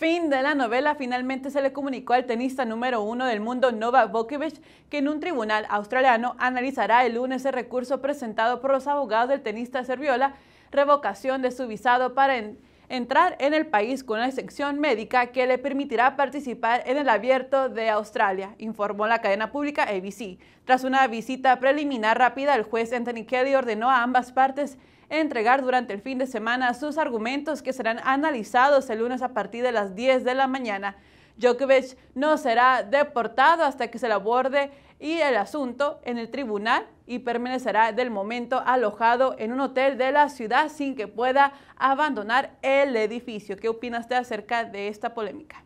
Fin de la novela, finalmente se le comunicó al tenista número uno del mundo Novak Djokovic que en un tribunal australiano analizará el lunes el recurso presentado por los abogados del tenista Serviola, revocación de su visado para entrar en el país con una excepción médica que le permitirá participar en el abierto de Australia, informó la cadena pública ABC. Tras una visita preliminar rápida, el juez Anthony Kelly ordenó a ambas partes entregar durante el fin de semana sus argumentos que serán analizados el lunes a partir de las 10 de la mañana. Djokovic no será deportado hasta que se le aborde y el asunto en el tribunal y permanecerá del momento alojado en un hotel de la ciudad sin que pueda abandonar el edificio. ¿Qué opinas acerca de esta polémica?